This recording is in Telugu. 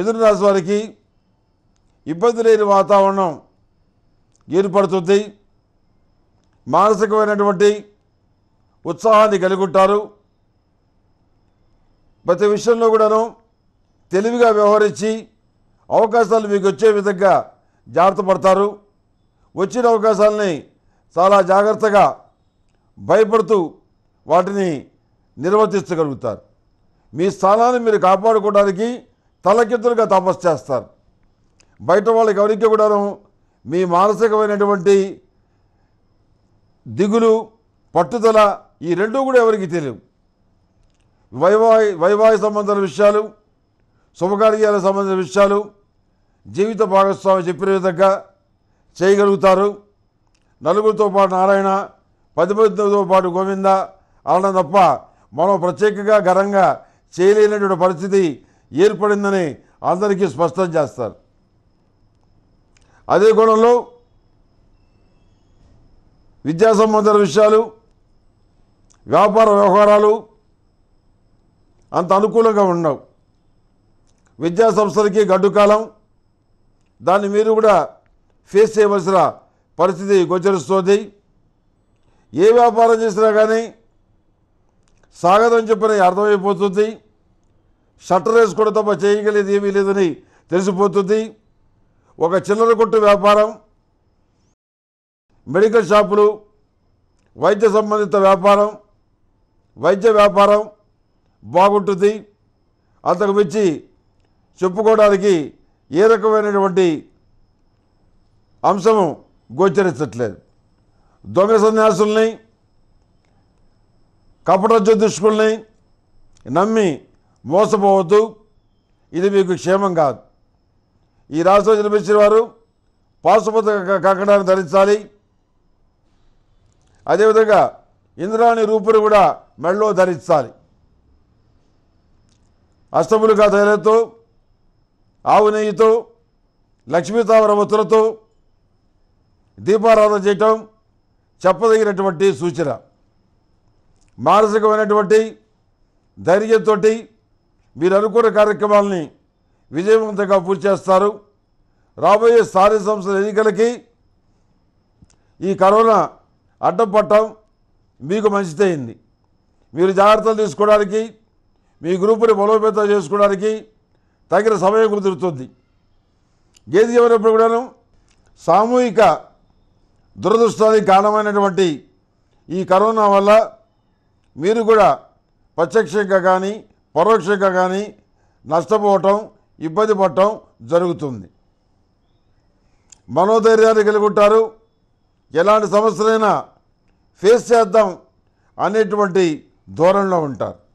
మిథునరాశి వారికి ఇబ్బంది లేని వాతావరణం ఏర్పడుతుంది మానసికమైనటువంటి ఉత్సాహాన్ని కలిగి ఉంటారు ప్రతి విషయంలో కూడాను తెలివిగా వ్యవహరించి అవకాశాలు మీకు వచ్చే విధంగా జాగ్రత్త పడతారు వచ్చిన అవకాశాలని చాలా జాగ్రత్తగా భయపడుతూ వాటిని నిర్వర్తించగలుగుతారు మీ స్థానాన్ని మీరు కాపాడుకోవడానికి తలకిద్దులుగా తపస్సు చేస్తారు బయట వాళ్ళకి ఎవరికి కూడాను మీ మానసికమైనటువంటి దిగులు పట్టుదల ఈ రెండూ కూడా ఎవరికి తెలియవు వైవాహి వైవాహి సంబంధాల విషయాలు శుభకార్యాల సంబంధించిన విషయాలు జీవిత భాగస్వామి చెప్పిన విధంగా చేయగలుగుతారు నలుగురితో పాటు నారాయణ పది మందితో పాటు గోవింద అలా తప్ప మనం ప్రత్యేకంగా ఘనంగా చేయలేనటువంటి పరిస్థితి ఏర్పడిందని అందరికీ స్పష్టం చేస్తారు అదే కోణంలో విద్యా సంబంధ విషయాలు వ్యాపార వ్యవహారాలు అంత అనుకూలంగా ఉండవు విద్యా సంస్థలకి గడ్డుకాలం దాన్ని మీరు కూడా ఫేస్ చేయవలసిన పరిస్థితి గోచరిస్తుంది ఏ వ్యాపారం చేసినా కానీ సాగదని చెప్పని అర్థమైపోతుంది షట్టర్ వేసుకోవడం తప్ప చేయగలేదు ఏమీ లేదని తెలిసిపోతుంది ఒక చిల్లర కొట్టు వ్యాపారం మెడికల్ షాపులు వైద్య సంబంధిత వ్యాపారం వైద్య వ్యాపారం బాగుంటుంది అంతకు మించి చెప్పుకోవడానికి ఏ రకమైనటువంటి అంశము గోచరించట్లేదు దొంగ సన్యాసుల్ని కపట జ్యోతిష్కుల్ని నమ్మి మోసపోవద్దు ఇది మీకు క్షేమం కాదు ఈ రాష్ట్రం జన్మించిన వారు పాశుపత కంకణాన్ని ధరించాలి అదేవిధంగా ఇంద్రాణి రూపును కూడా మెళ్ళో ధరించాలి అష్టములుగా కథలతో ఆవు నెయ్యితో లక్ష్మీతావర ఒత్తులతో దీపారాధన చేయటం చెప్పదగినటువంటి సూచన మానసికమైనటువంటి ధైర్యంతో మీరు అనుకున్న కార్యక్రమాలని విజయవంతంగా పూర్తి చేస్తారు రాబోయే స్థానిక సంస్థల ఎన్నికలకి ఈ కరోనా అడ్డం పట్టడం మీకు మంచిదైంది మీరు జాగ్రత్తలు తీసుకోవడానికి మీ గ్రూపుని బలోపేతం చేసుకోవడానికి తగిన సమయం కుదురుతుంది ఏది ఎవరినప్పుడు కూడాను సామూహిక దురదృష్టానికి కారణమైనటువంటి ఈ కరోనా వల్ల మీరు కూడా ప్రత్యక్షంగా కానీ పరోక్షంగా కానీ నష్టపోవటం ఇబ్బంది పడటం జరుగుతుంది మనోధైర్యాన్ని కలిగి ఉంటారు ఎలాంటి సమస్యలైనా ఫేస్ చేద్దాం అనేటువంటి ధోరణిలో ఉంటారు